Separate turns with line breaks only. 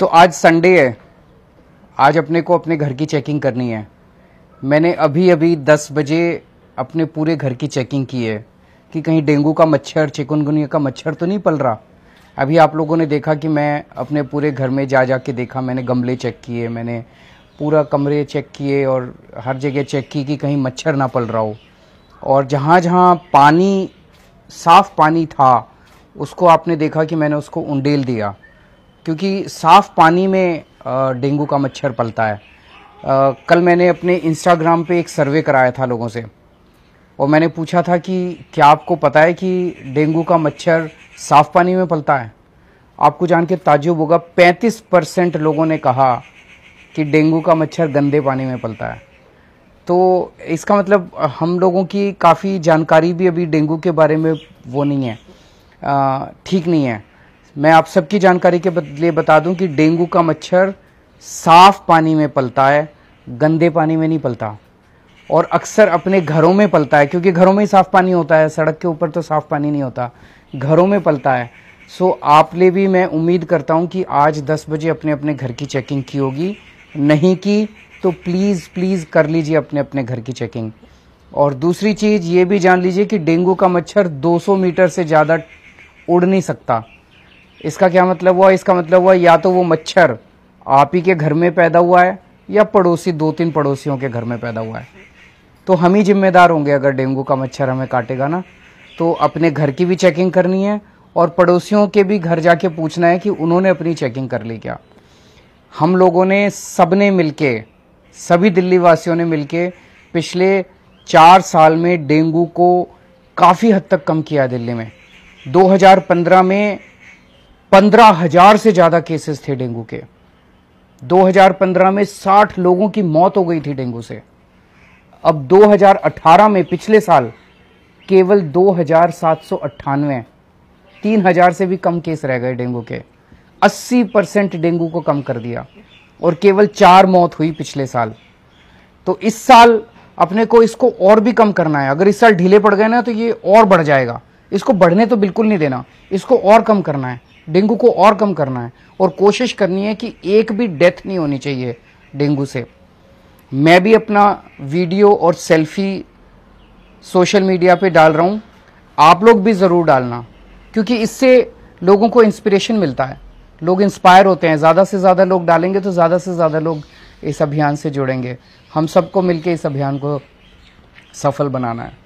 तो आज संडे है आज अपने को अपने घर की चेकिंग करनी है मैंने अभी अभी 10 बजे अपने पूरे घर की चेकिंग की है कि कहीं डेंगू का मच्छर चिकनगुनिया का मच्छर तो नहीं पल रहा अभी आप लोगों ने देखा कि मैं अपने पूरे घर में जा जा के देखा मैंने गमले चेक किए मैंने पूरा कमरे चेक किए और हर जगह चेक की कि कहीं मच्छर ना पल रहा हो और जहाँ जहाँ पानी साफ़ पानी था उसको आपने देखा कि मैंने उसको उंडेल दिया क्योंकि साफ़ पानी में डेंगू का मच्छर पलता है आ, कल मैंने अपने इंस्टाग्राम पे एक सर्वे कराया था लोगों से और मैंने पूछा था कि क्या आपको पता है कि डेंगू का मच्छर साफ़ पानी में पलता है आपको जान के ताजुब होगा 35 परसेंट लोगों ने कहा कि डेंगू का मच्छर गंदे पानी में पलता है तो इसका मतलब हम लोगों की काफ़ी जानकारी भी अभी डेंगू के बारे में वो नहीं है ठीक नहीं है मैं आप सबकी जानकारी के लिए बता दूं कि डेंगू का मच्छर साफ पानी में पलता है गंदे पानी में नहीं पलता और अक्सर अपने घरों में पलता है क्योंकि घरों में ही साफ पानी होता है सड़क के ऊपर तो साफ पानी नहीं होता घरों में पलता है सो आप ले भी मैं उम्मीद करता हूँ कि आज 10 बजे अपने अपने घर की चेकिंग की होगी नहीं की तो प्लीज़ प्लीज़ कर लीजिए अपने अपने घर की चेकिंग और दूसरी चीज़ ये भी जान लीजिए कि डेंगू का मच्छर 200 मीटर से ज़्यादा उड़ नहीं सकता इसका क्या मतलब हुआ इसका मतलब हुआ या तो वो मच्छर आप ही के घर में पैदा हुआ है या पड़ोसी दो तीन पड़ोसियों के घर में पैदा हुआ है तो हम ही जिम्मेदार होंगे अगर डेंगू का मच्छर हमें काटेगा ना तो अपने घर की भी चेकिंग करनी है और पड़ोसियों के भी घर जाके पूछना है कि उन्होंने अपनी चेकिंग कर ली क्या हम लोगों ने सबने मिलके सभी दिल्ली वासियों ने मिलके पिछले चार साल में डेंगू को काफ़ी हद तक कम किया दिल्ली में 2015 में पंद्रह हजार से ज्यादा केसेस थे डेंगू के 2015 में 60 लोगों की मौत हो गई थी डेंगू से अब 2018 में पिछले साल केवल दो हजार सात सौ अट्ठानवे तीन हजार से भी कम केस रह गए डेंगू के 80 परसेंट डेंगू को कम कर दिया और केवल चार मौत हुई पिछले साल तो इस साल अपने को इसको और भी कम करना है अगर इस साल ढीले पड़ गए ना तो ये और बढ़ जाएगा इसको बढ़ने तो बिल्कुल नहीं देना इसको और कम करना है डेंगू को और कम करना है और कोशिश करनी है कि एक भी डेथ नहीं होनी चाहिए डेंगू से मैं भी अपना वीडियो और सेल्फी सोशल मीडिया पे डाल रहा हूँ आप लोग भी ज़रूर डालना क्योंकि इससे लोगों को इंस्पिरेशन मिलता है लोग इंस्पायर होते हैं ज़्यादा से ज़्यादा लोग डालेंगे तो ज़्यादा से ज़्यादा लोग इस अभियान से जुड़ेंगे हम सबको मिलकर इस अभियान को सफल बनाना है